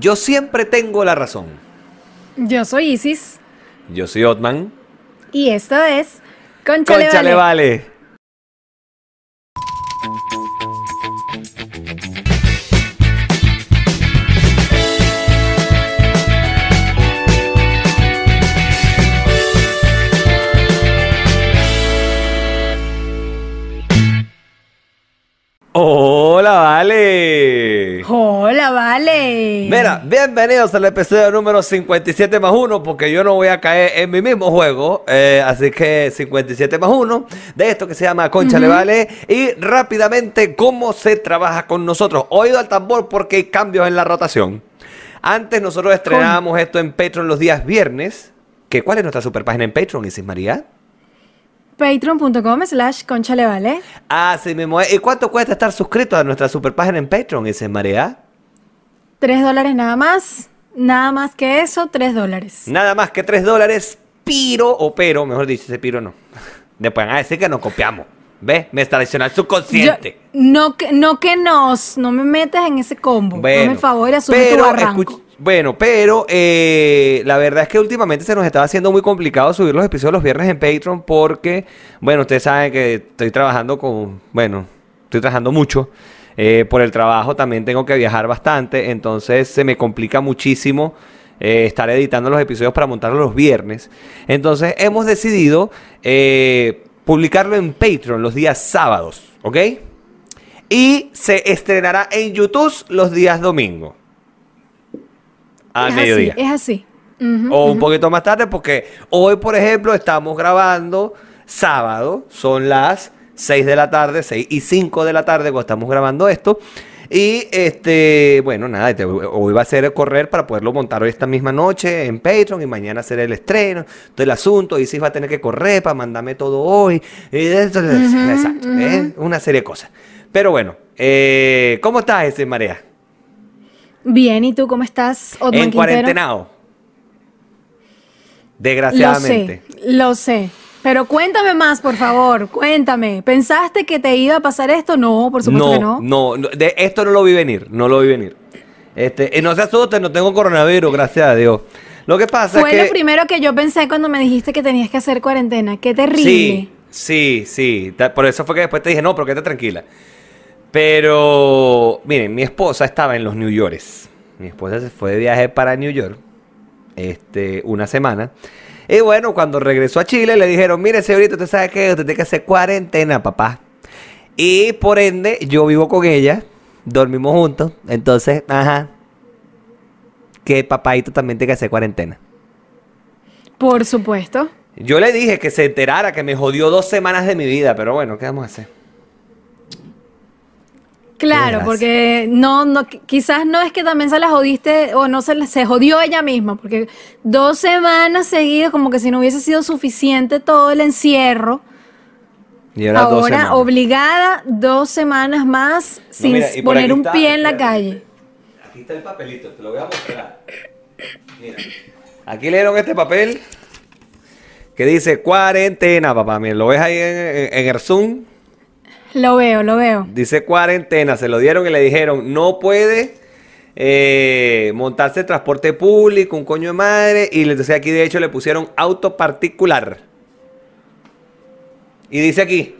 Yo siempre tengo la razón. Yo soy Isis. Yo soy Otman. Y esto es Concha, Concha Le vale. Mira, bienvenidos al episodio número 57 más 1, porque yo no voy a caer en mi mismo juego. Eh, así que 57 más 1 de esto que se llama Concha vale. Y rápidamente, ¿cómo se trabaja con nosotros? Oído al tambor porque hay cambios en la rotación. Antes nosotros estrenábamos esto en Patreon los días viernes. ¿Cuál es nuestra super página en Patreon, Isis María? patreon.com slash concha le vale. sí, mismo. ¿Y cuánto cuesta estar suscrito a nuestra super página en Patreon, Isis María? Tres dólares nada más. Nada más que eso, tres dólares. Nada más que tres dólares, piro o pero, mejor dicho, ese piro no. Después van a decir que nos copiamos. ¿Ves? Me está el subconsciente. no, que, no que nos, no me metas en ese combo. Bueno, no me bueno, pero eh, la verdad es que últimamente se nos estaba haciendo muy complicado subir los episodios los viernes en Patreon porque, bueno, ustedes saben que estoy trabajando con, bueno, estoy trabajando mucho. Eh, por el trabajo también tengo que viajar bastante, entonces se me complica muchísimo eh, estar editando los episodios para montarlos los viernes. Entonces hemos decidido eh, publicarlo en Patreon los días sábados, ¿ok? Y se estrenará en YouTube los días domingo. A mediodía. es así. o un poquito más tarde, porque hoy, por ejemplo, estamos grabando sábado, son las 6 de la tarde, 6 y 5 de la tarde cuando estamos grabando esto. Y este, bueno, nada, este, hoy va a ser correr para poderlo montar hoy esta misma noche en Patreon y mañana hacer el estreno. Todo el asunto, y si va a tener que correr para mandarme todo hoy. exacto, ¿eh? una serie de cosas. Pero bueno, eh, ¿cómo estás, ese Marea? Bien, ¿y tú cómo estás, Otman En cuarentenado. Desgraciadamente. lo sé. Pero cuéntame más, por favor, cuéntame. ¿Pensaste que te iba a pasar esto? No, por supuesto que no. No, no, de esto no lo vi venir, no lo vi venir. Este, y eh, no se asusten, no tengo coronavirus, gracias a Dios. Lo que pasa Fue es que... Fue lo primero que yo pensé cuando me dijiste que tenías que hacer cuarentena. Qué terrible. Sí, sí, sí. Por eso fue que después te dije, no, pero quédate tranquila. Pero, miren, mi esposa estaba en los New York. Mi esposa se fue de viaje para New York este, una semana. Y bueno, cuando regresó a Chile le dijeron, mire señorito usted sabe que usted tiene que hacer cuarentena, papá. Y por ende, yo vivo con ella, dormimos juntos, entonces, ajá, que papadito también tiene que hacer cuarentena. Por supuesto. Yo le dije que se enterara que me jodió dos semanas de mi vida, pero bueno, ¿qué vamos a hacer? Claro, porque no, no, quizás no es que también se la jodiste o no se, se jodió ella misma, porque dos semanas seguidas, como que si no hubiese sido suficiente todo el encierro. Y ahora, obligada dos semanas más sin poner un pie en la calle. Aquí está el papelito, te lo voy a mostrar. Mira, aquí leyeron este papel que dice cuarentena, papá. Mira, lo ves ahí en, en el Zoom. Lo veo, lo veo. Dice cuarentena, se lo dieron y le dijeron, no puede eh, montarse transporte público, un coño de madre. Y les decía aquí de hecho le pusieron auto particular. Y dice aquí,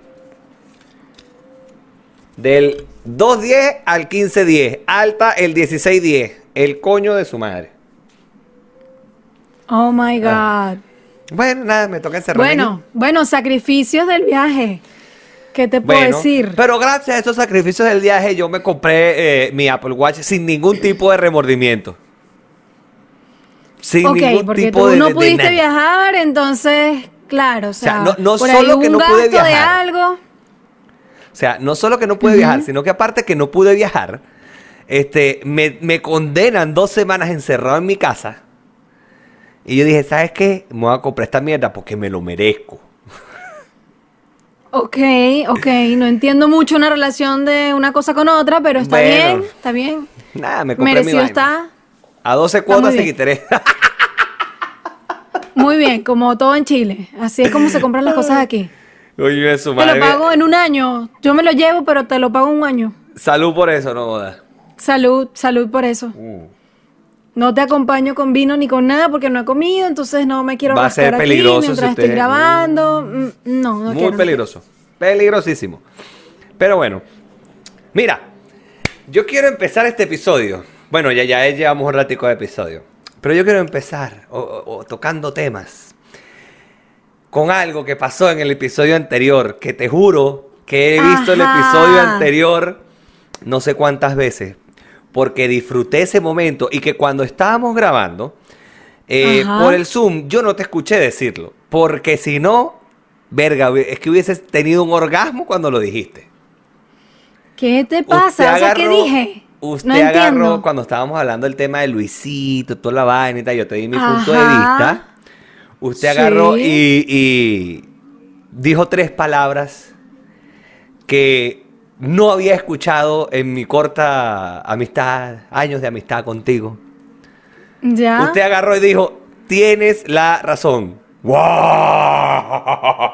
del 210 al 1510, alta el 1610, el coño de su madre. Oh my ah. God. Bueno, nada, me toca encerrar. Bueno, bueno, sacrificios del viaje. ¿Qué te puedo decir? Pero gracias a esos sacrificios del viaje, yo me compré eh, mi Apple Watch sin ningún tipo de remordimiento. Sin ningún porque tú no pudiste viajar, entonces, claro, o sea, no, solo que no pude viajar. O sea, no solo que no pude viajar, sino que aparte que no pude viajar, este, me, me condenan dos semanas encerrado en mi casa. Y yo dije, ¿sabes qué? Me voy a comprar esta mierda porque me lo merezco. Ok, ok, no entiendo mucho una relación de una cosa con otra, pero está bien, está bien. Nada, me compré Merecido está. A 12 cuotas te quitaré. Muy bien, como todo en Chile. Así es como se compran las cosas aquí. Oye, eso, madre. Te lo pago en un año. Yo me lo llevo, pero te lo pago en un año. Salud por eso, no boda. Salud, salud por eso. Uh no te acompaño con vino ni con nada porque no he comido, entonces no me quiero Va a ser peligroso aquí mientras estoy grabando. Mm, mm, no, no Muy peligroso. Peligrosísimo. Pero bueno, mira, yo quiero empezar este episodio. Bueno, ya, ya llevamos un ratico de episodio. Pero yo quiero empezar o, tocando temas con algo que pasó en el episodio anterior, que te juro que he visto el episodio anterior no sé cuántas veces, porque disfruté ese momento y que cuando estábamos grabando eh, por el Zoom, yo no te escuché decirlo, porque si no, verga, es que hubieses tenido un orgasmo cuando lo dijiste. ¿Qué te pasa? ¿qué dije? Usted agarró cuando estábamos hablando del tema de Luisito, toda la vaina yo te di mi punto de vista. Usted agarró y dijo tres palabras que no había escuchado en mi corta amistad, años de amistad contigo. Ya. Usted agarró y dijo, tienes la razón. ¡Wow!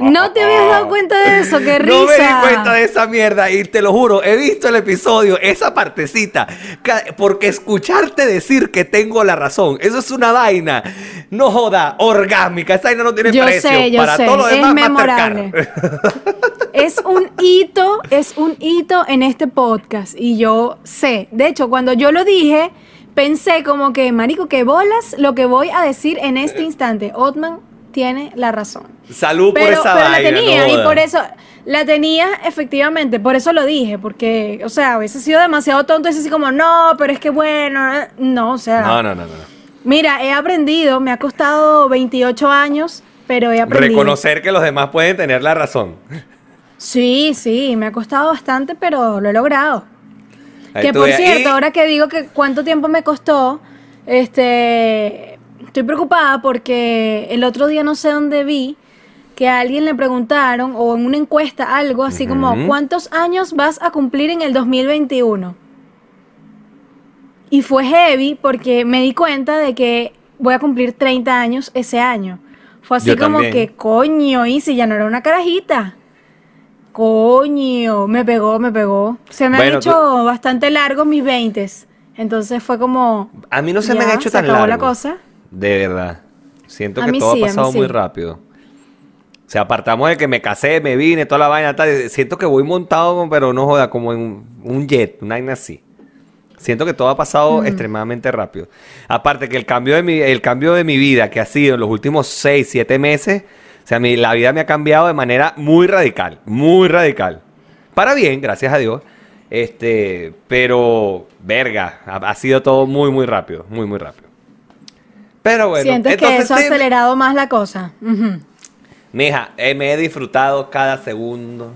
No te habías dado cuenta de eso, qué risa. No me di cuenta de esa mierda y te lo juro, he visto el episodio, esa partecita, porque escucharte decir que tengo la razón, eso es una vaina, no joda, orgánica, esa vaina no tiene precio. yo Para sé. es memorable. es un hito, es un hito en este podcast y yo sé. De hecho, cuando yo lo dije, pensé como que, marico, que bolas lo que voy a decir en este eh. instante. Otman tiene la razón. Salud por esa la tenía y por eso la tenía efectivamente, por eso lo dije, porque, o sea, a sido demasiado tonto y así como, no, pero es que bueno, eh". no, o sea. No, no, no, no. Mira, he aprendido, me ha costado 28 años, pero he aprendido. Reconocer que los demás pueden tener la razón. Sí, sí, me ha costado bastante, pero lo he logrado. que por cierto, ahora que digo que cuánto tiempo me costó, este, Estoy preocupada porque el otro día no sé dónde vi que a alguien le preguntaron o en una encuesta algo así como ¿cuántos años vas a cumplir en el 2021? Y fue heavy porque me di cuenta de que voy a cumplir 30 años ese año. Fue así como que coño si ya no era una carajita. Coño, me pegó, me pegó. Se me han hecho bastante largos mis 20. Entonces fue como... A mí no se me han hecho tan largos. De verdad. Siento que todo ha pasado muy rápido. O sea, apartamos de que me casé, me vine, toda la vaina. Tal. Siento que voy montado, pero no joda, como en un, jet, una así. Siento que todo ha pasado mm. extremadamente rápido. Aparte que el cambio, de mi, el cambio de mi vida que ha sido en los últimos 6, 7 meses, o sea, mi, la vida me ha cambiado de manera muy radical, muy radical. Para bien, gracias a Dios. Este, pero, verga, ha sido todo muy, muy rápido, muy, muy rápido. Pero bueno. Sientes que eso ha acelerado más la cosa. Mija, eh, me he disfrutado cada segundo.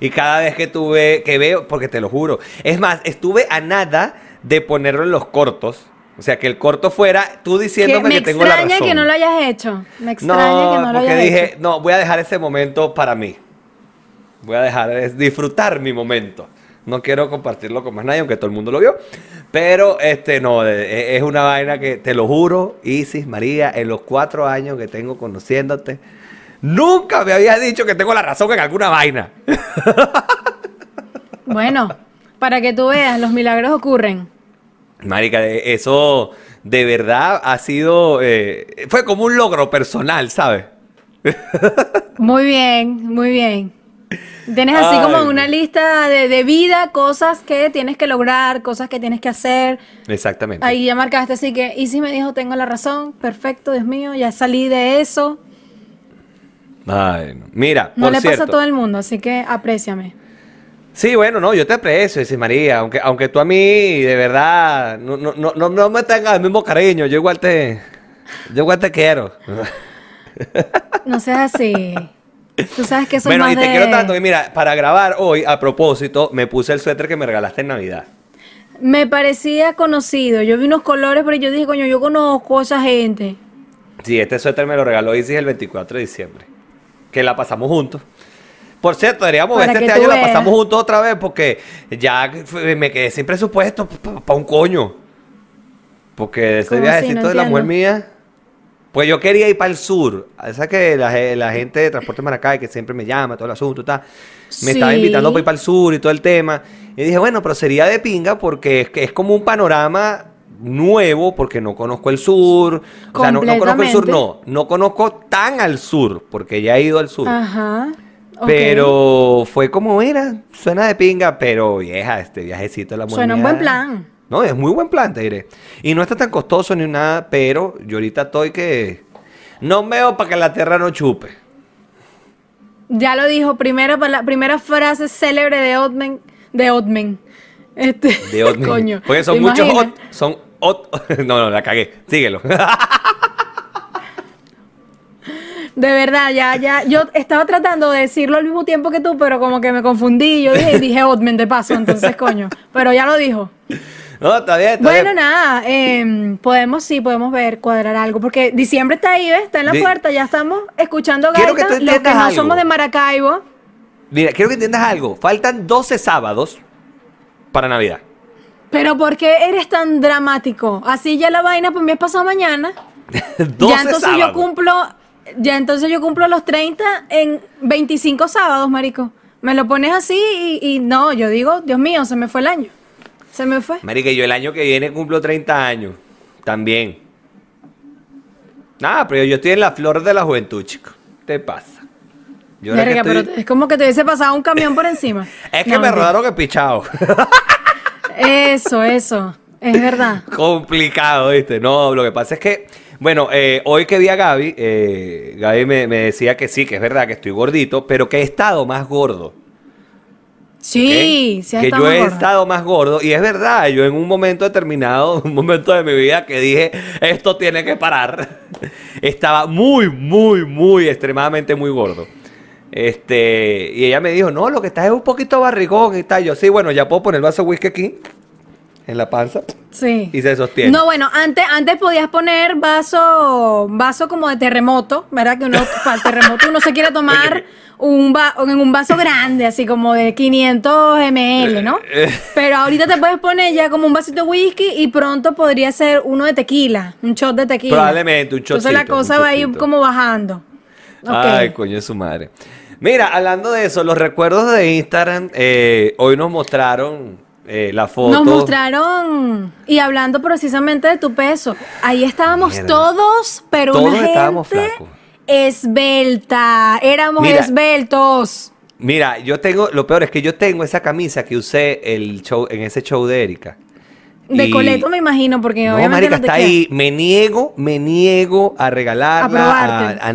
Y cada vez que tuve, que veo, porque te lo juro. Es más, estuve a nada de ponerlo en los cortos. O sea, que el corto fuera tú diciendo que, tengo la razón. Me extraña que no lo hayas hecho. Me extraña que no lo hayas dije, No, voy a dejar ese momento para mí. Voy a dejar disfrutar mi momento. No quiero compartirlo con más nadie, aunque todo el mundo lo vio. Pero este, no, e, e, es una vaina que te lo juro, Isis, María, en los cuatro años que tengo conociéndote, nunca me habías dicho que tengo la razón en alguna vaina. Bueno, para que tú veas, los milagros ocurren. Marica, e, eso de verdad ha sido. Eh, fue como un logro personal, ¿sabes? Muy bien, muy bien. Tienes así como una lista de, vida, cosas que tienes que lograr, cosas que tienes que hacer. Exactamente. Ahí ya marcaste así que, y si me dijo, tengo la razón, perfecto, Dios mío, ya salí de eso. Ay, mira, no le pasa a todo el mundo, así que apréciame. Sí, bueno, no, yo te aprecio, dice María, aunque, aunque tú a mí, de verdad, no, no, no, no me tengas el mismo cariño, yo igual te, yo igual te quiero. No seas así. Tú sabes que soy bueno, y te quiero tanto. Y mira, para grabar hoy, a propósito, me puse el suéter que me regalaste en Navidad. Me parecía conocido. Yo vi unos colores, pero yo dije, coño, yo conozco a esa gente. Sí, este suéter me lo regaló Isis el 24 de diciembre. Que la pasamos juntos. Por cierto, deberíamos ver este año la pasamos juntos otra vez porque ya me quedé sin presupuesto para pa, un coño. Porque ese viajecito de la mujer mía pues yo quería ir para el sur. ¿Sabes que la, gente de Transporte Maracay, que siempre me llama, todo el asunto, está, me estaba invitando para ir para el sur y todo el tema. Y dije, bueno, pero sería de pinga porque es, es como un panorama nuevo porque no conozco el sur. O sea, no, conozco el sur, no. No conozco tan al sur porque ya he ido al sur. Ajá. Pero fue como era, suena de pinga, pero vieja, este viajecito la moneda. Suena un buen plan. No, es muy buen plan, te diré. Y no está tan costoso ni nada, pero yo ahorita estoy que. No veo para que la tierra no chupe. Ya lo dijo, primera, la primera frase célebre de Otmen De Otmen Este, de coño. Porque son muchos Son No, no, la cagué. Síguelo. De verdad, ya, ya. Yo estaba tratando de decirlo al mismo tiempo que tú, pero como que me confundí. Yo dije, Otmen de paso, entonces, coño. Pero ya lo dijo. No, está Bueno, nada, em, podemos, sí, podemos ver, cuadrar algo, porque diciembre está ahí, ¿ves? Está en la puerta, ya estamos escuchando Quiero que que somos de Maracaibo. Mira, quiero que entiendas algo. Faltan 12 sábados para Navidad. Pero ¿por qué eres tan dramático? Así ya la vaina pues me ha pasado mañana. 12 ya entonces sábados. yo cumplo, ya entonces yo cumplo los 30 en 25 sábados, marico. Me lo pones así y no, yo digo, Dios mío, se me fue el año. Se me fue. Marica, yo el año que viene cumplo 30 años. También. Nada, pero yo estoy en la flor de la juventud, chico. Te pasa. Yo pero es como que te hubiese pasado un camión por encima. es que me rodaron que pichado. eso, eso. Es verdad. Complicado, ¿viste? No, lo que pasa es que, bueno, eh, hoy que vi a Gaby, eh, Gaby me, decía que sí, que es verdad que estoy gordito, pero que he estado más gordo. Sí, Que yo he estado más gordo. Y es verdad, yo en un momento determinado, un momento de mi vida que dije, esto tiene que parar. Estaba muy, muy, muy, extremadamente muy gordo. Este, y ella me dijo, no, lo que estás es un poquito barrigón y tal. Yo, sí, bueno, ya puedo poner el vaso de whisky aquí en la panza. Sí. Y se sostiene. No, bueno, antes, antes podías poner vaso, vaso como de terremoto, ¿verdad? Que uno, para el terremoto uno se quiere tomar un en un vaso grande, así como de 500 ml, ¿no? Eh, eh. Pero ahorita te puedes poner ya como un vasito de whisky y pronto podría ser uno de tequila, un shot de tequila. Probablemente, un shot. Entonces la cosa va a ir como bajando. Ay, coño, su madre. Mira, hablando de eso, los recuerdos de Instagram eh, hoy nos mostraron eh, la foto. Nos mostraron, y hablando precisamente de tu peso, ahí estábamos todos, pero una gente esbelta, éramos esbeltos. Mira, yo tengo, lo peor es que yo tengo esa camisa que usé el show, en ese show de Erika. De coleto me imagino, porque no, obviamente está ahí. Me niego, me niego a regalarla a, nadie.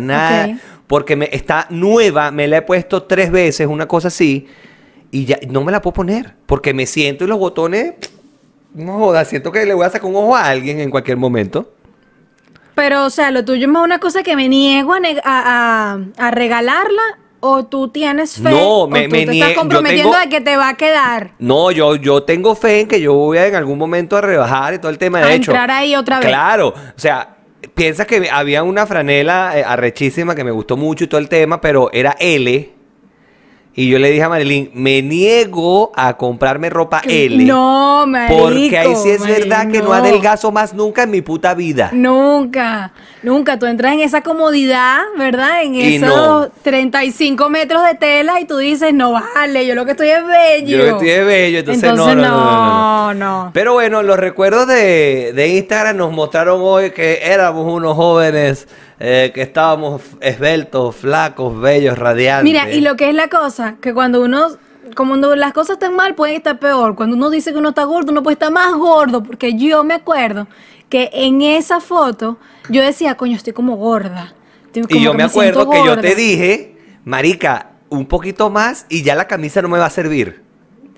nada, porque me, está nueva, me la he puesto tres veces, una cosa así. Y ya no me la puedo poner porque me siento y los botones, no joda, siento que le voy a sacar un ojo a alguien en cualquier momento. Pero, o sea, lo tuyo es más una cosa que me niego a, regalarla o tú tienes fe no, me, me te estás comprometiendo de que te va a quedar. No, yo, yo tengo fe en que yo voy a, en algún momento a rebajar y todo el tema de a entrar ahí otra vez. Claro, o sea, piensas que había una franela eh, arrechísima que me gustó mucho y todo el tema, pero era L y yo le dije a Marilyn, me niego a comprarme ropa L. No, Porque ahí sí es verdad que no. adelgazo más nunca en mi puta vida. Nunca, nunca. Tú entras en esa comodidad, ¿verdad? En esos 35 metros de tela y tú dices, no vale, yo lo que estoy es bello. Yo lo que estoy es bello, entonces, no, no, no, no, Pero bueno, los recuerdos de, de Instagram nos mostraron hoy que éramos unos jóvenes eh, que estábamos esbeltos, flacos, bellos, radiantes. Mira, y lo que es la cosa, que cuando uno como cuando las cosas están mal, pueden estar peor. Cuando uno dice que uno está gordo, uno puede estar más gordo. Porque yo me acuerdo que en esa foto yo decía, coño, estoy como gorda. y yo me acuerdo que yo te dije, Marica, un poquito más y ya la camisa no me va a servir.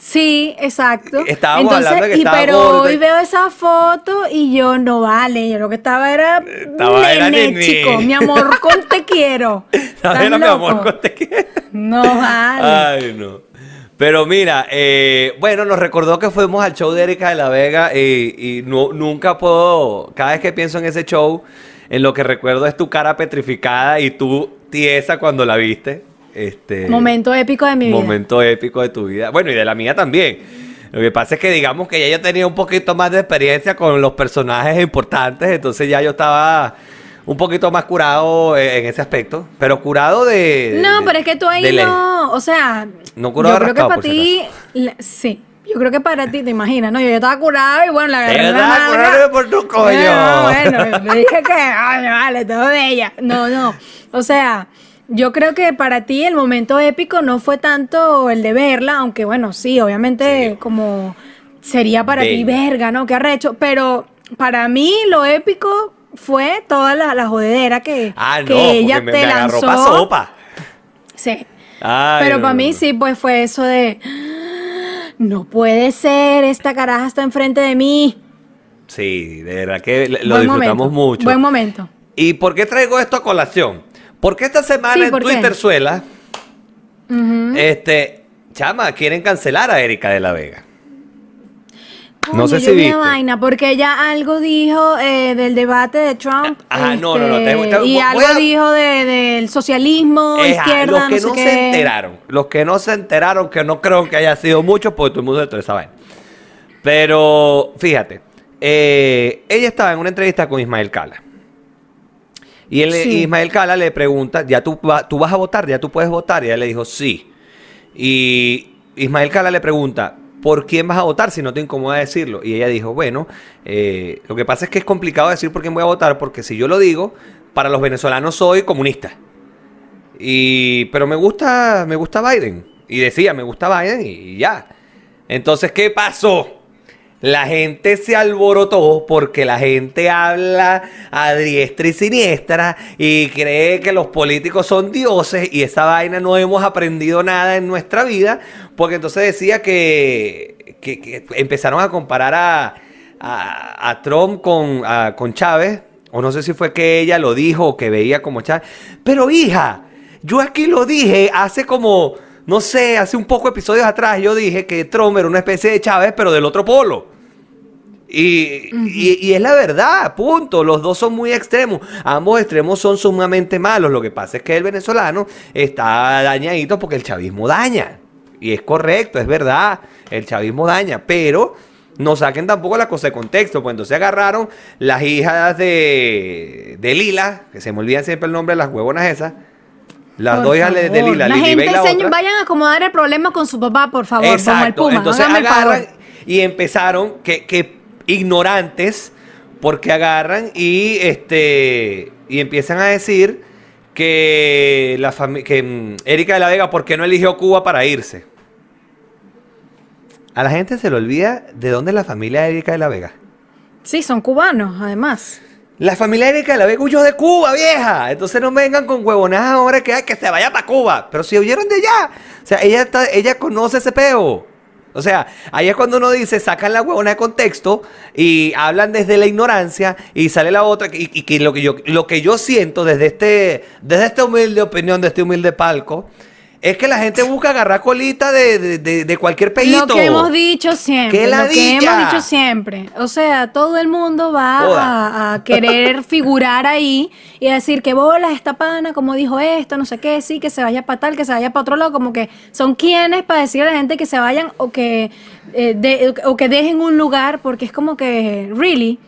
Sí, exacto. Estábamos hablando que estaba Pero hoy veo esa foto y yo no vale. Yo lo que estaba era. Estaba chico. Mi amor, con te quiero. ¿Sabes, mi amor, con te quiero. No vale. Ay, no. Pero mira, eh, bueno, nos recordó que fuimos al show de Erika de la Vega y, y no, nunca puedo. Cada vez que pienso en ese show, en lo que recuerdo es tu cara petrificada y tú tiesa cuando la viste. Este, momento épico de mi vida. Momento épico de tu vida. Bueno, y de la mía también. Lo que pasa es que digamos que ya yo tenía un poquito más de experiencia con los personajes importantes, entonces ya yo estaba un poquito más curado eh, en ese aspecto, pero curado de... No, pero es que tú ahí no, o sea... No curado yo creo que para ti, sí. Yo creo que para ti, te imaginas, ¿no? Yo ya estaba curado y bueno, la verdad Yo estaba curado por tu coño. No, bueno, le dije que, ay, vale, todo de ella. No, no. O sea, yo creo que para ti el momento épico no fue tanto el de verla, aunque bueno, sí, obviamente como sería para ti verga, ¿no? Qué arrecho, pero para mí lo épico fue toda la, la jodedera que, ah, que ella te me sopa. Sí. pero para mí sí, pues fue eso de no puede ser, esta caraja está enfrente de mí. Sí, de verdad que lo disfrutamos mucho. Buen momento. ¿Y por qué traigo esto a colación? Porque esta semana en Twitter Suela, este, chama, quieren cancelar a Erika de la Vega. no sé si viste. vaina, porque ella algo dijo eh, del debate de Trump. Ah, ah no, no, no. Este, te, y algo dijo del socialismo, izquierda, los que no, se enteraron, los que no se enteraron, que no creo que haya sido mucho, porque todo el mundo de de esa vaina. Pero, fíjate, eh, ella estaba en una entrevista con Ismael Cala. Y Ismael Cala le pregunta, ¿ya tú, tú vas a votar? ¿Ya tú puedes votar? Y ella le dijo, sí. Y Ismael Cala le pregunta, ¿por quién vas a votar si no te incomoda decirlo? Y ella dijo, bueno, eh, lo que pasa es que es complicado decir por quién voy a votar, porque si yo lo digo, para los venezolanos soy comunista. Y, pero me gusta, me gusta Biden. Y decía, me gusta Biden y ya. Entonces, ¿qué pasó? La gente se alborotó porque la gente habla a diestra y siniestra y cree que los políticos son dioses y esa vaina no hemos aprendido nada en nuestra vida porque entonces decía que, que, empezaron a comparar a, Trump con, con Chávez o no sé si fue que ella lo dijo o que veía como Chávez. Pero hija, yo aquí lo dije hace como... No sé, hace un poco episodios atrás yo dije que Trump era una especie de Chávez, pero del otro polo. Y, es la verdad, punto. Los dos son muy extremos. Ambos extremos son sumamente malos. Lo que pasa es que el venezolano está dañadito porque el chavismo daña. Y es correcto, es verdad. El chavismo daña. Pero no saquen tampoco la cosa de contexto. Pues Cuando se agarraron las hijas de, de Lila, que se me olvidan siempre el nombre de las huevonas esas. Las dos hijas de Lila, la gente, y Vayan a acomodar el problema con su papá, por favor. Exacto. entonces agarran y empezaron que, que ignorantes porque agarran y, este, y empiezan a decir que, la mm, Erika de la Vega, ¿por qué no eligió Cuba para irse? A la gente se le olvida de dónde es la familia Erika de la Vega. Sí, son cubanos, además. La familia Erika de la Vega huyó de Cuba, vieja. Entonces no vengan con huevonadas ahora que, que se vaya para Cuba. Pero si huyeron de allá. O sea, ella, está, ella conoce ese peo. O sea, ahí es cuando uno dice, sacan la huevona de contexto y hablan desde la ignorancia y sale la otra. Y, que, lo, que yo, lo que yo siento desde, este, desde esta humilde opinión, de este humilde palco, es que la gente busca agarrar colita de, cualquier pelito. Lo que hemos dicho siempre. Lo que hemos dicho siempre. O sea, todo el mundo va a, querer figurar ahí y decir que bola esta pana, como dijo esto, no sé qué, sí, que se vaya para tal, que se vaya para otro lado. Como que son quienes para decir a la gente que se vayan o que, eh, o que dejen un lugar, porque es como que, really.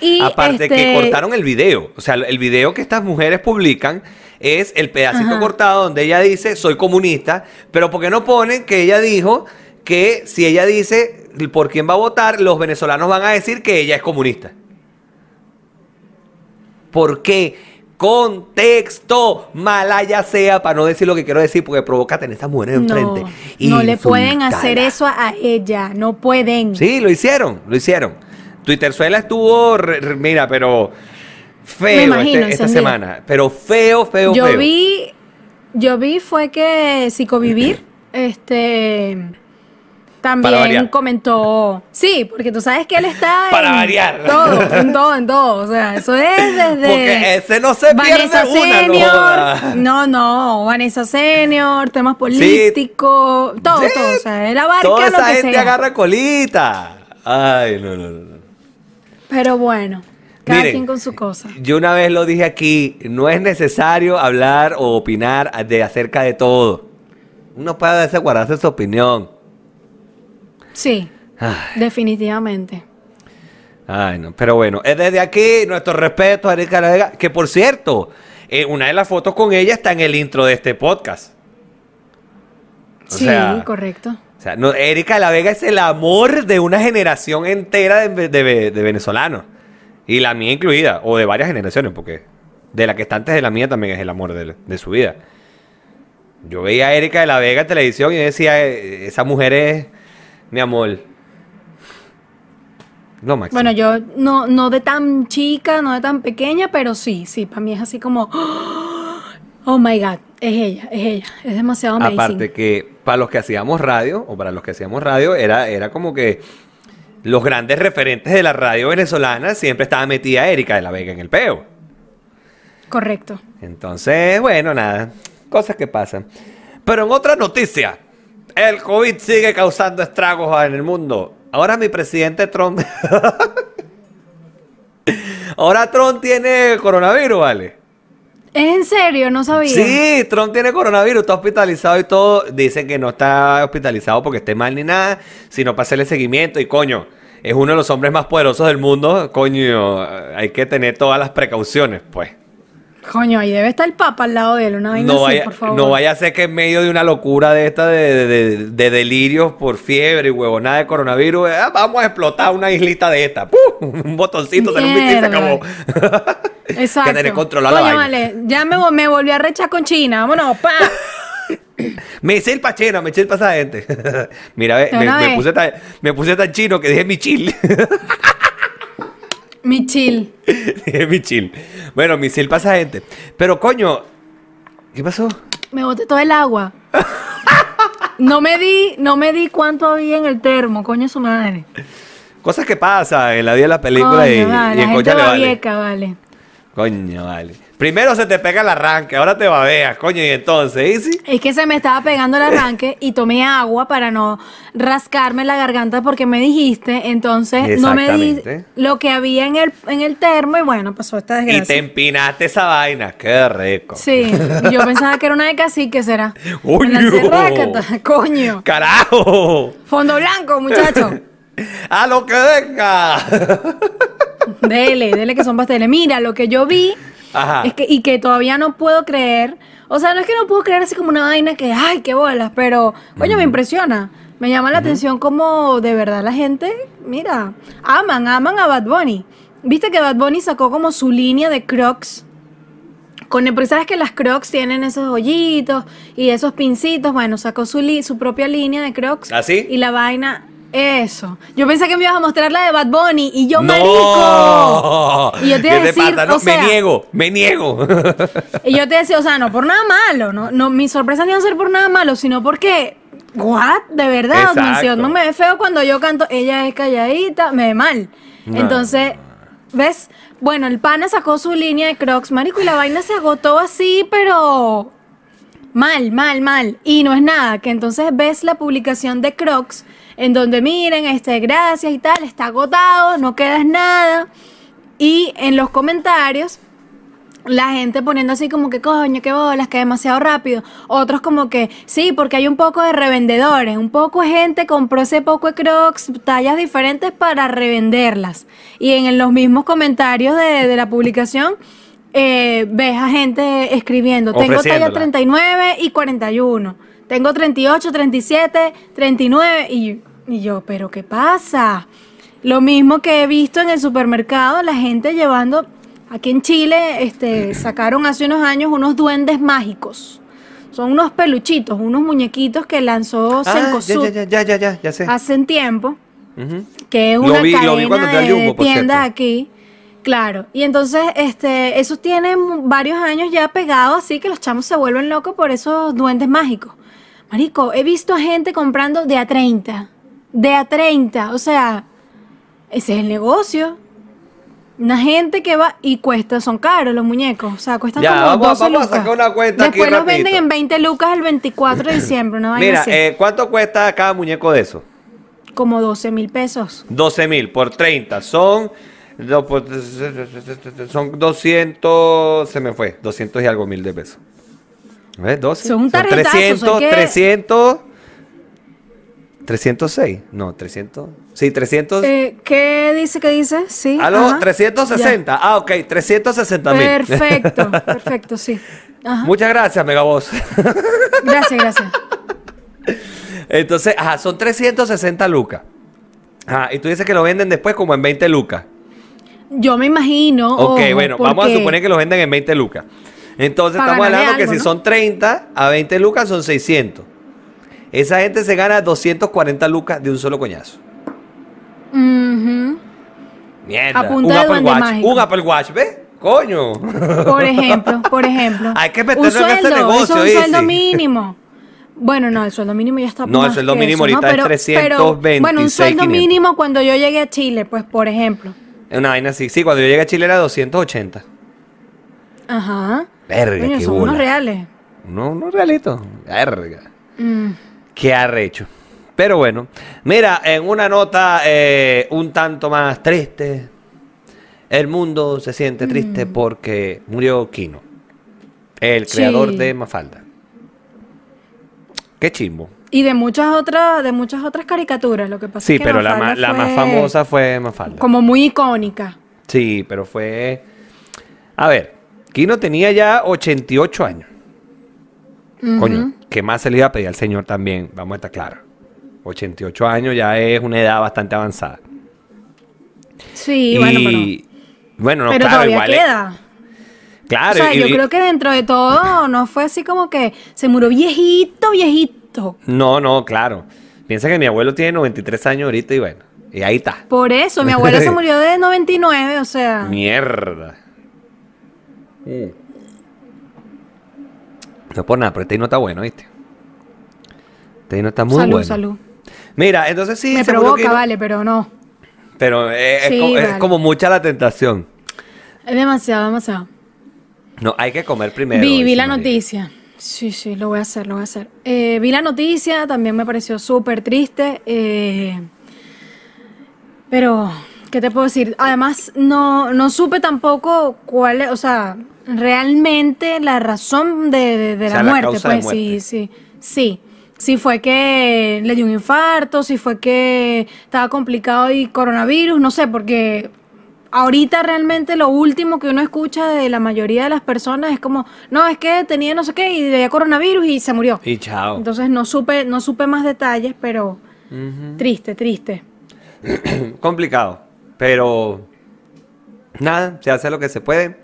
Y Aparte que este cortaron el video. O sea, el video que estas mujeres publican es el pedacito cortado donde ella dice, soy comunista, pero porque no ponen que ella dijo que si ella dice por quién va a votar, los venezolanos van a decir que ella es comunista. ¿Por qué? contexto, malaya sea, para no decir lo que quiero decir, porque provoca tener esta mujer enfrente. No, y no le pueden hacer eso a ella, no pueden. Sí, lo hicieron, lo hicieron. Twitter Suela estuvo, mira, pero feo este, imagino, esta semana, pero feo, feo, feo. yo Vi, yo vi fue que Psicovivir, este también comentó. Sí, porque tú sabes que él está. Para en variar. Todo, en todo, en todo. O sea, eso es desde. Porque ese no se Vanessa pierde una, Senior, no, no, Vanessa Senior, temas políticos, todo, todo. O sea, él abarca toda esa gente agarra colita. Ay, no, no, no. Pero bueno, cada quien con su cosa. Yo una vez lo dije aquí, no es necesario hablar o opinar acerca de todo. Uno puede guardarse su opinión. Sí, definitivamente. Ay, no, pero bueno, es desde aquí nuestro respeto a Erika La Vega, que por cierto, eh, una de las fotos con ella está en el intro de este podcast. sí, correcto. O sea, Erika La Vega es el amor de una generación entera de venezolanos. Y la mía incluida, o de varias generaciones, porque de la que está antes de la mía también es el amor de, su vida. Yo veía a Erika de la Vega en televisión y decía, eh, esa mujer es mi amor. No, Max. Bueno, yo no, no de tan chica, no de tan pequeña, pero sí, sí, para mí es así como, oh my God, es ella, es ella, es demasiado amazing. Aparte que para los que hacíamos radio, o para los que hacíamos radio, era, era como que los grandes referentes de la radio venezolana siempre estaba metida Erika de la Vega en el peo. Correcto. Entonces, bueno, nada, cosas que pasan. Pero en otra noticia, el COVID sigue causando estragos en el mundo. Ahora mi presidente Trump... Ahora Trump tiene coronavirus, ¿vale? en serio? No sabía. Sí, Trump tiene coronavirus, está hospitalizado y todo. Dicen que no está hospitalizado porque esté mal ni nada, sino para hacerle seguimiento. Y coño, es uno de los hombres más poderosos del mundo, coño, hay que tener todas las precauciones, pues. Coño, ahí debe estar el Papa al lado de él, una vez no por favor. No vaya a ser que en medio de una locura de esta de, delirios por fiebre y huevonada de coronavirus, eh, vamos a explotar una islita de esta. Un botoncito, de un se acabó. Exacto. ya me, me volví a rechar con China, vámonos, pa. me hice el me eché el gente Mira, me, puse tan, chino que dije mi chill. mi chil Bueno, me hice el gente Pero coño, ¿qué pasó? Me boté todo el agua. no me di, no me di cuánto había en el termo, coño su madre. Cosas que pasan en la vida de la película y, en la gente vale. Coño, vale. Primero se te pega el arranque, ahora te babeas, coño, y entonces, ¿y Es que se me estaba pegando el arranque y tomé agua para no rascarme la garganta porque me dijiste, entonces no me di lo que había en el, en el termo y bueno, pasó esta desgracia. Y te empinaste esa vaina, qué rico. Sí, yo pensaba que era una de cacique, ¿será? ¡Coño! ¡Coño! ¡Carajo! Fondo blanco, muchacho. ¡A lo que venga! dele, dele que son pasteles. Mira, lo que yo vi que, y que todavía no puedo creer. O sea, no es que no puedo creer así como una vaina que, ay, qué bolas, pero, coño, me impresiona. Me llama la atención como de verdad la gente, mira, aman, aman a Bad Bunny. Viste que Bad Bunny sacó como su línea de Crocs. Con empresas sabes que las Crocs tienen esos hoyitos y esos pincitos. Bueno, sacó su, su propia línea de Crocs. ¿Así? ¿Ah, y la vaina eso. Yo pensé que me ibas a mostrar la de Bad Bunny y yo, marico. Y yo te iba me niego, me niego. y yo te decía, o sea, no por nada malo, no, no mis sorpresas no iban a ser por nada malo, sino porque what, de verdad, no me ve feo cuando yo canto, ella es calladita, me ve mal. Entonces, ¿ves? Bueno, el pana sacó su línea de Crocs, marico, y la vaina se agotó así, pero mal, mal, mal. Y no es nada, que entonces ves la publicación de Crocs en donde miren, este, gracias y tal, está agotado, no quedas nada. Y en los comentarios, la gente poniendo así como que coño, qué bolas, que demasiado rápido. Otros como que sí, porque hay un poco de revendedores, un poco de gente compró ese poco de crocs, tallas diferentes para revenderlas. Y en los mismos comentarios de, la publicación eh, ves a gente escribiendo, tengo talla 39 y 41 tengo 38, 37, 39 y, y yo, pero ¿qué pasa? Lo mismo que he visto en el supermercado, la gente llevando, aquí en Chile este, sacaron hace unos años unos duendes mágicos. Son unos peluchitos, unos muñequitos que lanzó ah, ya, ya, ya, ya, sé. hace tiempo, que es una cadena de, tienda aquí. Claro, y entonces este, esos tienen varios años ya pegados, así que los chamos se vuelven locos por esos duendes mágicos. Marico, he visto a gente comprando de a 30. De a 30. O sea, ese es el negocio. Una gente que va y cuesta, son caros los muñecos, o sea, cuestan ya, como vamos, vamos a sacar una cuenta Después los venden en 20 lucas el 24 de diciembre, ¿no? Mira, eh, ¿cuánto cuesta cada muñeco de eso? Como 12 mil pesos. 12 mil por 30, son, pues, son 200, se me fue, 200 y algo mil de pesos. 12. Son 300, 300. 306, no, 300. Sí, 300. Eh, ¿Qué dice? ¿Qué dice? Sí. a 360. Ah, ok, 360 mil. Perfecto, perfecto, sí. Muchas gracias, Megavoz. Gracias, gracias. Entonces, ajá, son 360 lucas. Ajá, y tú dices que lo venden después como en 20 lucas. Yo me imagino. Ok, bueno, vamos a suponer que lo venden en 20 lucas. Entonces estamos hablando que si son 30 a 20 lucas son 600. Esa gente se gana 240 lucas de un solo coñazo. Uh Mierda. Un Apple, Watch, un Apple Watch, ¿ves? Coño. Por ejemplo, por ejemplo. Hay que meterlo en este negocio. Es un sueldo mínimo. Bueno, no, el sueldo mínimo ya está. No, el sueldo mínimo ahorita es 320. bueno, un sueldo mínimo cuando yo llegué a Chile, pues por ejemplo. Una vaina así. Sí, cuando yo llegué a Chile era 280. Ajá. Verga, qué son unos reales. No, unos realitos. Verga. Mm. Qué arrecho. Pero bueno, mira, en una nota eh, un tanto más triste, el mundo se siente mm. triste porque murió Kino, el creador de Mafalda. Qué chimbo. Y de muchas otras, de muchas otras caricaturas, lo que pasa. Sí, pero la, la más famosa fue Mafalda. Como muy icónica. Sí, pero fue. A ver, Quino tenía ya 88 años. Coño, ¿qué más se le iba a pedir al señor también? Vamos a estar claros. 88 años ya es una edad bastante avanzada. Sí, bueno, pero... Bueno, no, pero claro, todavía igual queda. Claro. O sea, yo creo que dentro de todo no fue así como que se murió viejito, viejito. No, no, claro. Piensa que mi abuelo tiene 93 años ahorita y bueno, y ahí está. Por eso, mi abuelo se murió de 99, o sea. Mierda. Mm. No por nada, pero este no está bueno, ¿viste? Este no está muy salud, bueno. Salud, Mira, entonces sí. Me provoca, vale, pero no. Pero eh, es, como, mucha la tentación. Es demasiado, demasiado. No, hay que comer primero. Vi, vi la noticia. Sí, sí, lo voy a hacer, lo voy a hacer. Eh, vi la noticia, también me pareció súper triste. Eh, pero ¿Qué te puedo decir? Además, no, no supe tampoco cuál es, o sea, realmente la razón de, la, muerte, sí, sí, sí. Si fue que le dio un infarto, si fue que estaba complicado y coronavirus, no sé, porque ahorita realmente lo último que uno escucha de la mayoría de las personas es como, no, es que tenía no sé qué y le coronavirus y se murió. Y chao. Entonces no supe, no supe más detalles, pero triste, triste. Complicado. Pero nada, se hace lo que se puede.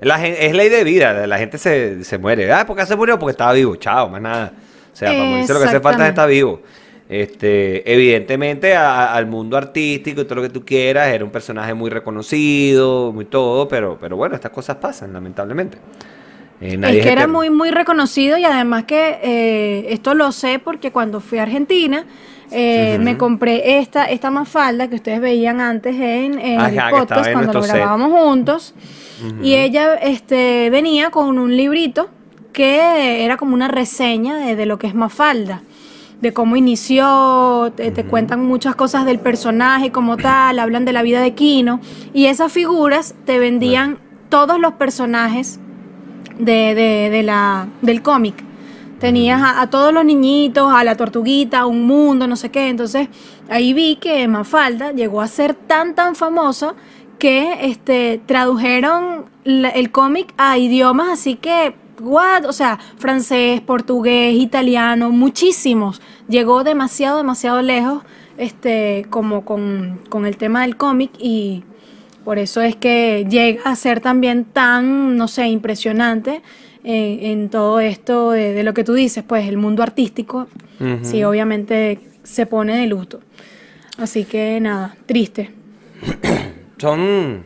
La es ley de vida, la gente se, muere. Ah, ¿por qué se murió? Porque estaba vivo, chao, más nada. O sea, para morirse lo que hace falta es estar vivo. Este, evidentemente al mundo artístico y todo lo que tú quieras, era un personaje muy reconocido, muy todo, pero, pero bueno, estas cosas pasan, lamentablemente. Eh, es que era muy, muy reconocido y además que eh, esto lo sé porque cuando fui a Argentina, eh, me compré esta, esta mafalda que ustedes veían antes en, en cuando lo grabábamos juntos. Y ella este, venía con un librito que era como una reseña de, lo que es Mafalda de cómo inició, te, cuentan muchas cosas del personaje como tal, hablan de la vida de Kino, y esas figuras te vendían todos los personajes la, del cómic. Tenías a, todos los niñitos, a la tortuguita, un mundo, no sé qué. Entonces ahí vi que Mafalda llegó a ser tan, tan famosa que este, tradujeron el cómic a idiomas así que, what? O sea, francés, portugués, italiano, muchísimos. Llegó demasiado, demasiado lejos este, como con, con el tema del cómic y por eso es que llega a ser también tan, no sé, impresionante en, todo esto de, lo que tú dices, pues el mundo artístico, sí, obviamente se pone de luto. Así que nada, triste. son,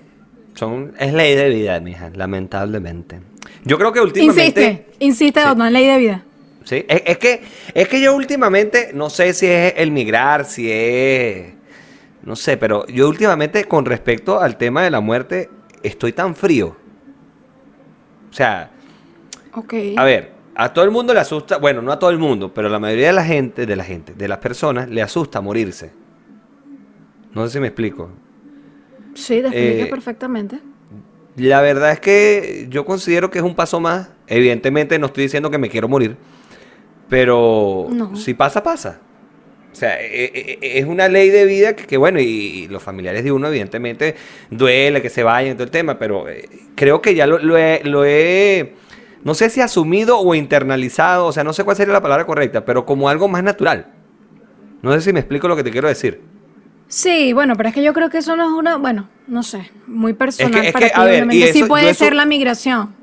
son, es ley de vida, mija, lamentablemente. Yo creo que últimamente... Insiste, insiste, no es ley de vida. Sí, es, que, es que yo últimamente, no sé si es el migrar, si es... No sé, pero yo últimamente con respecto al tema de la muerte, estoy tan frío. O sea, a ver, a todo el mundo le asusta, bueno, no a todo el mundo, pero a la mayoría de la gente, de la gente, de las personas, le asusta morirse. No sé si me explico. Sí, te explico eh, perfectamente. La verdad es que yo considero que es un paso más. Evidentemente no estoy diciendo que me quiero morir, pero si pasa, pasa. O sea, e, e, e, es una ley de vida que, bueno, y, los familiares de uno evidentemente duele que se vayan, todo el tema, pero eh, creo que ya lo, lo he no sé si asumido o internalizado, o sea, no sé cuál sería la palabra correcta, pero como algo más natural. No sé si me explico lo que te quiero decir. Sí, bueno, pero es que yo creo que eso no es una, bueno, no sé, muy personal para ti, Obviamente sí puede ser la migración,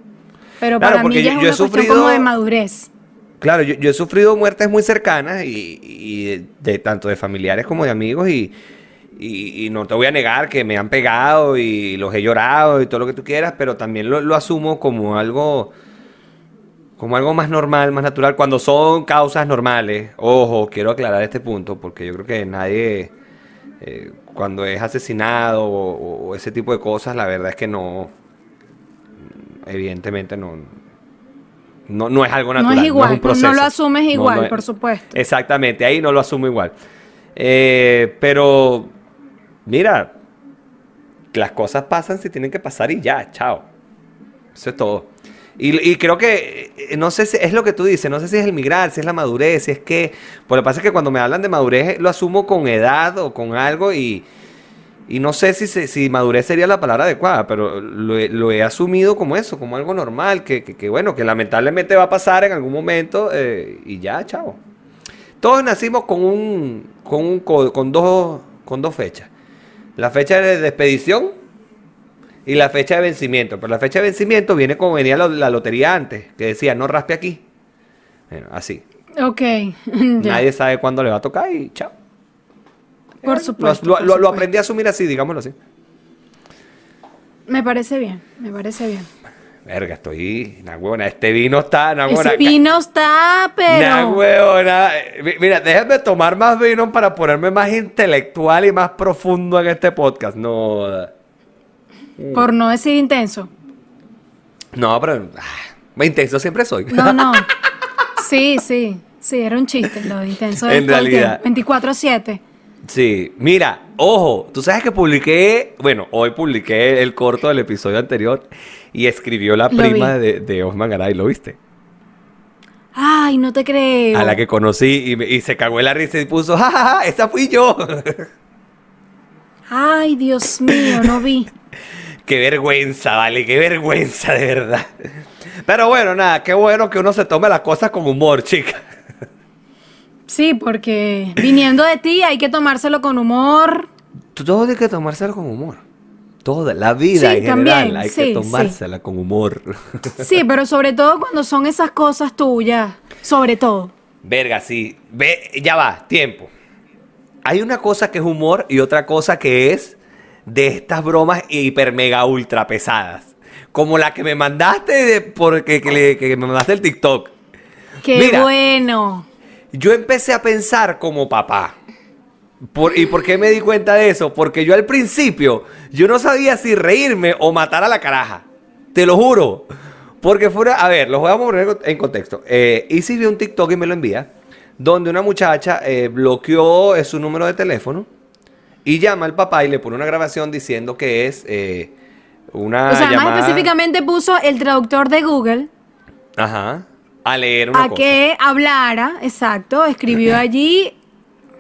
pero para mí ya es una cuestión como de madurez. Claro, yo, he sufrido muertes muy cercanas y, de, tanto de familiares como de amigos y, no te voy a negar que me han pegado y los he llorado y todo lo que tú quieras, pero también lo, lo asumo como algo como algo más normal, más natural, cuando son causas normales. Ojo, quiero aclarar este punto porque yo creo que nadie, eh, cuando es asesinado o, ese tipo de cosas, la verdad es que no, evidentemente no. No, es algo natural. No es igual, pues, no, no lo asumes igual, por supuesto. Exactamente, ahí no lo asumo igual. Eh, pero, mira, las cosas pasan si tienen que pasar y ya, chao. Eso es todo. Y, creo que, eh, no sé si es lo que tú dices, no sé si es el migrar, si es la madurez, si es que, por pues lo que pasa es que cuando me hablan de madurez lo asumo con edad o con algo y, y no sé si, madurez sería la palabra adecuada, pero lo, he asumido como eso, como algo normal, que, bueno, que lamentablemente va a pasar en algún momento eh, y ya, chao. Todos nacimos con, un, con, un, con, dos, con dos fechas. La fecha de expedición y la fecha de vencimiento. Pero la fecha de vencimiento viene como venía la, lotería antes, que decía, no raspe aquí. Bueno, así. Ok. Nadie sabe cuándo le va a tocar y chao. Por, supuesto, lo, aprendí a asumir así, digámoslo así. Me parece bien, me parece bien. Verga, estoy. Una este vino está. la huevona, vino está, pero. La eh, Mira, déjame tomar más vino para ponerme más intelectual y más profundo en este podcast. No. Eh. Por no decir intenso. No, pero ah, intenso siempre soy. No, no. Sí, sí, sí, era un chiste lo de intenso. en realidad. 24-7. Sí, mira, ojo, tú sabes que publiqué, bueno, hoy publiqué el corto del episodio anterior y escribió la prima de, Osman Garay, ¿lo viste? Ay, no te creo. A la que conocí y, se cagó la risa y puso, ¡Ja, ja, ja, esa fui yo. Ay, Dios mío, no vi. Qué vergüenza, vale, qué vergüenza de verdad. Pero bueno, nada, qué bueno que uno se tome las cosas con humor, chica. Sí, porque viniendo de ti hay que tomárselo con humor. Todo hay que tomárselo con humor. Toda la vida en general hay que tomársela con humor. Sí, pero sobre todo cuando son esas cosas tuyas, sobre todo. Verga, sí. Ve, ya va, tiempo. Hay una cosa que es humor y otra cosa que es de estas bromas hiper mega ultra pesadas. Como la que me mandaste porque que, me mandaste el TikTok. ¡Qué bueno! Yo empecé a pensar como papá. ¿Y por qué me di cuenta de eso? Porque yo al principio, yo no sabía si reírme o matar a la caraja. Te lo juro. Porque fuera, a ver, lo voy a poner en contexto. Eh, y si vio un TikTok y me lo envía, donde una muchacha eh, bloqueó eh, su número de teléfono y llama al papá y le pone una grabación diciendo que es eh, una. O sea, más específicamente puso el traductor de Google. Ajá. A leer a que hablara, exacto. Escribió allí.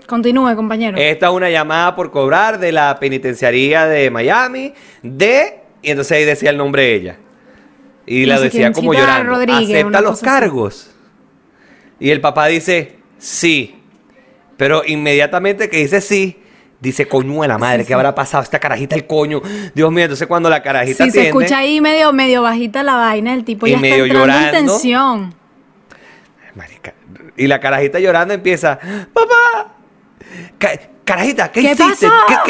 Continúe, compañero. Esta es una llamada por cobrar de la penitenciaría de Miami. De. Y entonces ahí decía el nombre de ella. Y, la decía como llorando. Rodríguez, Acepta los cargos. Y el papá dice sí. Pero inmediatamente que dice sí, dice coño la madre, ¿qué habrá pasado? Esta carajita el coño. Dios mío, entonces cuando la carajita. Sí, se escucha ahí medio, medio bajita la vaina, el tipo y ya medio está llorando. En tensión. Y la carajita llorando empieza, papá, Carajita, ¿qué, hiciste?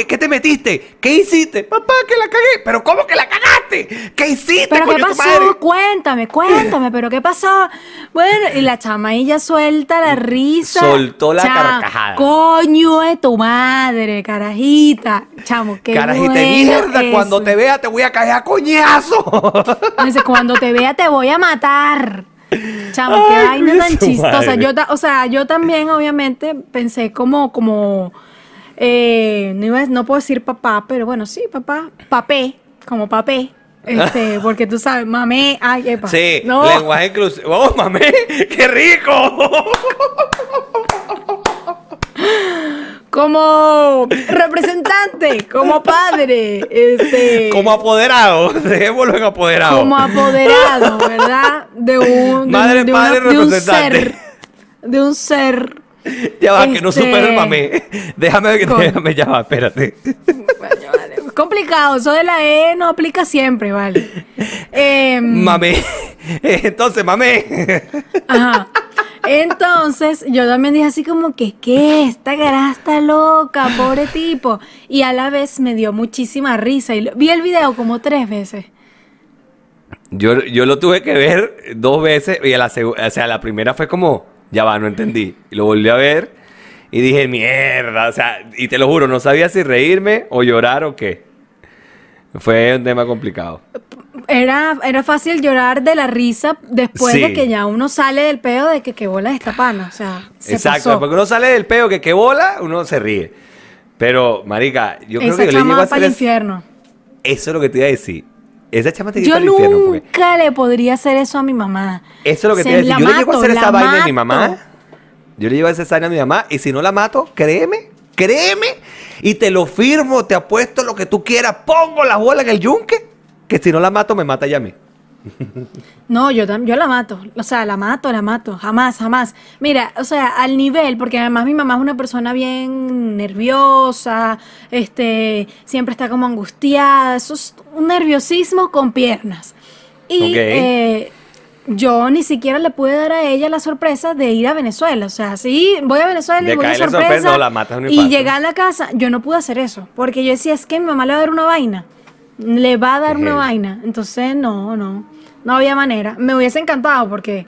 ¿Qué, te metiste? ¿Qué hiciste? Papá, que la cagué. ¿Pero cómo que la cagaste? ¿Qué hiciste? ¿Pero qué pasó? Cuéntame, cuéntame, ¿pero qué pasó? Bueno, y la chama suelta la risa. Soltó la carcajada. Coño de tu madre, carajita. Chamo, qué Carajita mierda, cuando te vea te voy a cagar a coñazo. dice, cuando te vea te voy a matar. Chamo, qué vaina tan chistosa. o sea, yo también obviamente pensé como, como eh, no, puedo decir papá, pero bueno, sí, papá. Papé, como papé. Este, porque tú sabes, mamé, ay, epa. Sí, lenguaje inclusivo. ¡Oh, mamé! ¡Qué rico! Como representante, como padre, este. Como apoderado, dejémoslo en apoderado. Como apoderado, ¿verdad? De un. padre, De un ser. De un ser ya va, que no supero el este, mamé. Déjame, Con... déjame, ya va, espérate. Complicado, eso de la E no aplica siempre, vale. Eh... Mamé. Entonces, mame Ajá. Entonces, yo también dije así como que, ¿qué? Esta cara está loca, pobre tipo. Y a la vez me dio muchísima risa. Y vi el video como tres veces. Yo, lo tuve que ver dos veces y la, o sea, la primera fue como ya va, no entendí. lo volví a ver y dije, mierda, o sea, y te lo juro, no sabía si reírme o llorar o qué. Fue un tema complicado. Era, era fácil llorar de la risa después de que ya uno sale del peo de que qué bola esta pana. O sea, Exacto, porque uno sale del peo que qué bola, uno se ríe. Pero, marica, yo creo que le Para el infierno. Eso es lo que te iba a decir. Esa chama te Yo nunca le podría hacer eso a mi mamá. Eso es lo que te decir. Yo le llego a hacer esa vaina a mi mamá. Yo le llevo a hacer esa vaina a mi mamá. Y si no la mato, créeme, créeme. Y te lo firmo, te apuesto lo que tú quieras. Pongo la bola en el yunque. Que si no la mato, me mata ya a mí. No, yo, yo la mato, o sea, la mato, la mato, jamás, jamás. Mira, o sea, al nivel, porque además mi mamá es una persona bien nerviosa, este, siempre está como angustiada, eso es un nerviosismo con piernas. Y eh, yo ni siquiera le pude dar a ella la sorpresa de ir a Venezuela. O sea, sí, voy a Venezuela y voy a sorpresa. y llega a la casa, yo no pude hacer eso. Porque yo decía, es que mi mamá le va a dar una vaina le va a dar una vaina. Entonces, no, no. No había manera. Me hubiese encantado porque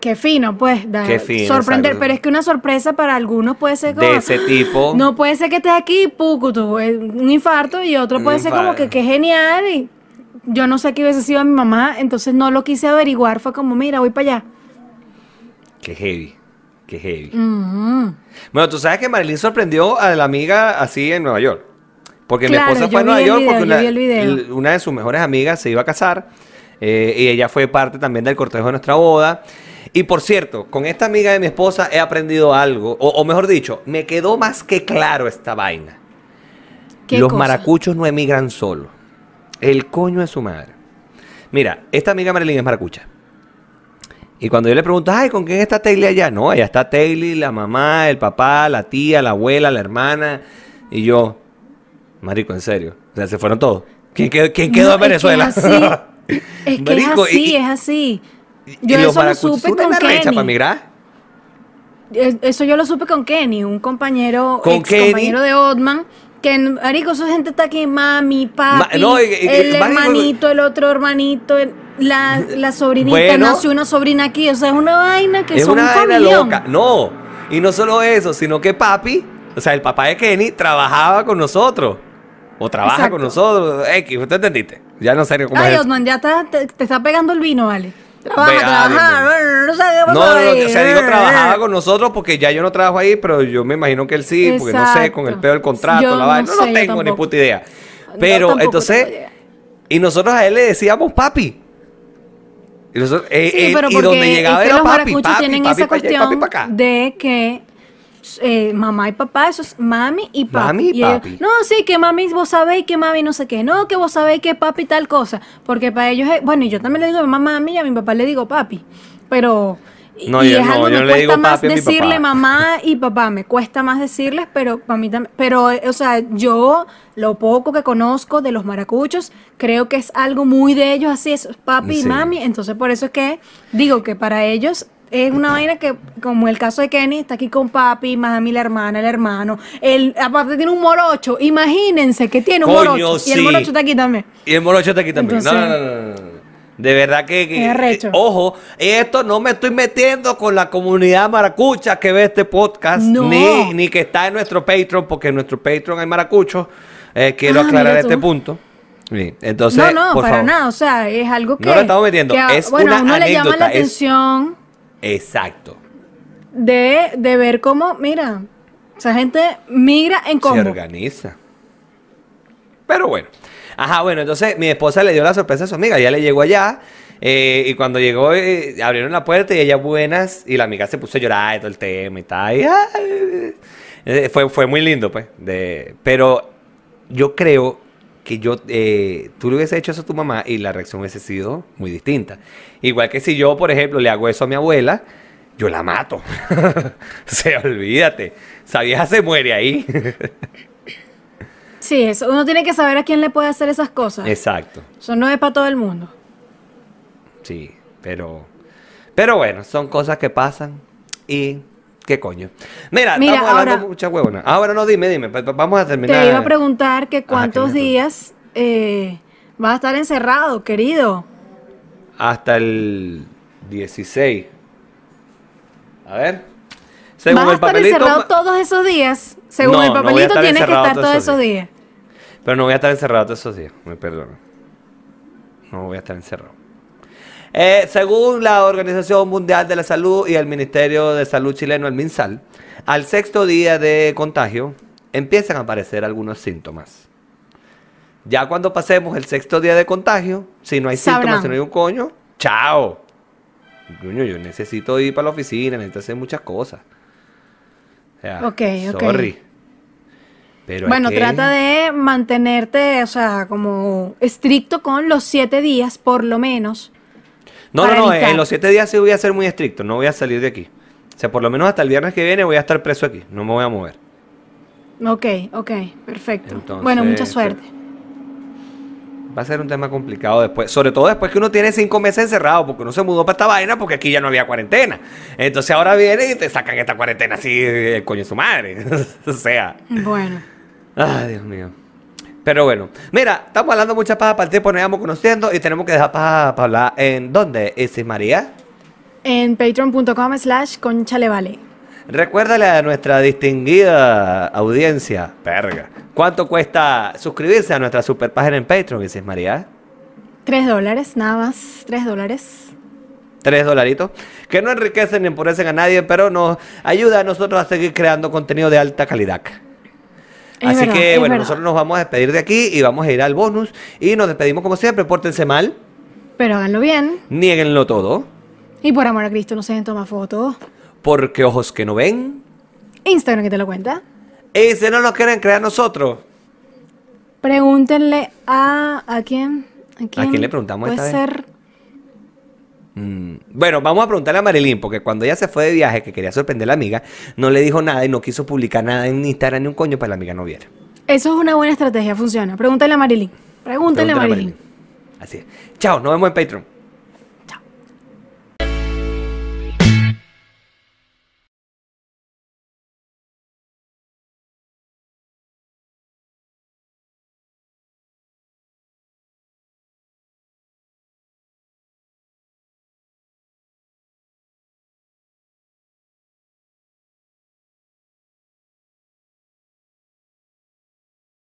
qué fino, pues, dar sorprender. Pero es que una sorpresa para algunos puede ser como. De ese tipo. No puede ser que estés aquí, tú eh, un infarto, y otro puede ser como que qué genial. Y yo no sé qué hubiese sido a mi mamá, entonces no lo quise averiguar. Fue como, mira, voy para allá. Qué heavy. Qué heavy. Bueno, tú sabes que Marilyn sorprendió a la amiga así en Nueva York. Porque mi esposa fue a Nueva York porque una, de sus mejores amigas se iba a casar eh, y ella fue parte también del cortejo de nuestra boda. Y por cierto, con esta amiga de mi esposa he aprendido algo, o, mejor dicho, me quedó más que claro esta vaina. Los maracuchos no emigran solos. El coño es su madre. Mira, esta amiga Marilyn es maracucha. Y cuando yo le pregunto, ay, ¿con quién está Taylor allá? No, allá está Taylor, la mamá, el papá, la tía, la abuela, la hermana. Y yo, Marico, en serio. O sea, se fueron todos. ¿Quién quedó, en Venezuela? Es que es así, es, que así. es así. Yo eso lo supe con Kenny. Para migrar. Eso yo lo supe con Kenny, un compañero, ex compañero de Otman. Que, marico, esa gente está aquí, mami, papi, no, el hermanito, el otro hermanito, la, sobrinita, nació una sobrina aquí, o sea, es una vaina que es son una vaina loca. No, y no solo eso, sino que papi, o sea, el papá de Kenny trabajaba con nosotros o trabaja con nosotros, X, ¿usted entendiste? Ya no sé cómo Ay, es Osman, ya está, te, está pegando el vino, vale. Trabaja, trabaja, no No, no, no, o sea, digo, eh, trabajaba eh. con nosotros porque ya yo no trabajo ahí, pero yo me imagino que él sí, porque no sé, con el pedo del contrato, la vaina, no, no tengo ni puta idea. Pero entonces, y nosotros a él le decíamos papi. Y, eh, donde llegaba era papi, tienen esa cuestión de que eh, mamá y papá, eso es mami y papi. no, sí, que mami vos sabéis que mami no sé qué, no, que vos sabéis que papi tal cosa, porque para ellos, es, bueno, y yo también le digo a mi mamá mami y a mi papá le digo papi, pero... No, yo, es algo, me cuesta más decirle mamá y papá, me cuesta más decirles, pero para mí también, pero, eh, o sea, yo lo poco que conozco de los maracuchos, creo que es algo muy de ellos, así es papi y mami, entonces por eso es que digo que para ellos es una vaina que, como el caso de Kenny, está aquí con papi, mami, la hermana, el hermano. Él, aparte tiene un morocho. Imagínense que tiene un morocho. Y el morocho está aquí también. Y el morocho está aquí también. No, no, no, De verdad que, eh, ojo, esto no me estoy metiendo con la comunidad maracucha que ve este podcast, ni, ni que está en nuestro Patreon, porque en nuestro Patreon hay maracuchos. Eh, quiero ah, aclarar este punto. Sí, Entonces, no, no, para nada. O sea, es algo que. No metiendo, es bueno, le llama la atención. Exacto. De, de ver cómo, mira, esa gente migra en cómo. Se organiza. Pero bueno. Ajá, bueno, entonces mi esposa le dio la sorpresa a su amiga. Ella le llegó allá eh, y cuando llegó eh, abrieron la puerta y ella buenas y la amiga se puso a llorar y todo el tema y tal. Eh, fue, fue muy lindo, pues. De, pero yo creo y yo, eh, tú le hubieses hecho eso a tu mamá y la reacción hubiese sido muy distinta. Igual que si yo, por ejemplo, le hago eso a mi abuela, yo la mato. se olvídate. Esa vieja se muere ahí. sí, eso. Uno tiene que saber a quién le puede hacer esas cosas. Exacto. Eso no es para todo el mundo. Sí, pero. Pero bueno, son cosas que pasan y ¿Qué coño? Mira, estamos ahora, hablando mucha huevona. Ahora no, dime, dime. Vamos a terminar. Te iba a preguntar que cuántos días eh, vas a estar encerrado, querido. Hasta el 16. A ver. Según ¿Vas a estar encerrado todos esos días? Según el papelito tienes que estar todos, esos días. días. Pero no voy a estar encerrado todos esos días, me perdono. No voy a estar encerrado. Eh, según la Organización Mundial de la Salud y el Ministerio de Salud chileno, el MinSal, al sexto día de contagio empiezan a aparecer algunos síntomas. Ya cuando pasemos el sexto día de contagio, si no hay síntomas, si no hay un coño, chao. yo necesito ir para la oficina, necesito hacer muchas cosas. O sea, okay, sorry. Pero bueno, trata de mantenerte, o sea, como estricto con los siete días, por lo menos. No, no, no, en los siete días sí voy a ser muy estricto, no voy a salir de aquí. O sea, por lo menos hasta el viernes que viene voy a estar preso aquí, no me voy a mover. Ok, ok, perfecto. bueno, mucha suerte. Este, va a ser un tema complicado después, sobre todo después que uno tiene cinco meses encerrado, porque uno se mudó para esta vaina porque aquí ya no había cuarentena. Entonces ahora viene y te sacan esta cuarentena así, el eh, coño su madre. o sea. Bueno. Ay, Dios mío. Pero bueno, mira, estamos hablando mucha paja para el tiempo, nos vamos conociendo y tenemos que dejar paja para hablar. ¿En dónde, Isis María? En patreon.com slash conchalevale. Recuérdale a nuestra distinguida audiencia, verga, ¿cuánto cuesta suscribirse a nuestra super página en Patreon, Isis María? Tres dólares, nada más, tres dólares. Tres dolaritos, que no enriquecen ni empobrecen a nadie, pero nos ayuda a nosotros a seguir creando contenido de alta calidad. Así que bueno, nosotros nos vamos a despedir de aquí y vamos a ir al bonus. Y nos despedimos como siempre, pórtense mal. Pero háganlo bien. Niéguenlo todo. Y por amor a Cristo no se den toma fotos. Porque ojos que no ven. Instagram que te lo cuenta. Y si no nos quieren crear nosotros. Pregúntenle a... ¿A quién? ¿A quién, le preguntamos Puede esta vez? Mm. Bueno, vamos a preguntarle a Marilyn, porque cuando ella se fue de viaje, que quería sorprender a la amiga, no le dijo nada y no quiso publicar nada en Instagram ni un coño para que la amiga no viera. Eso es una buena estrategia, funciona. Pregúntale a Marilyn. Pregúntale, a Marilyn. Así es. Chao, nos vemos en Patreon.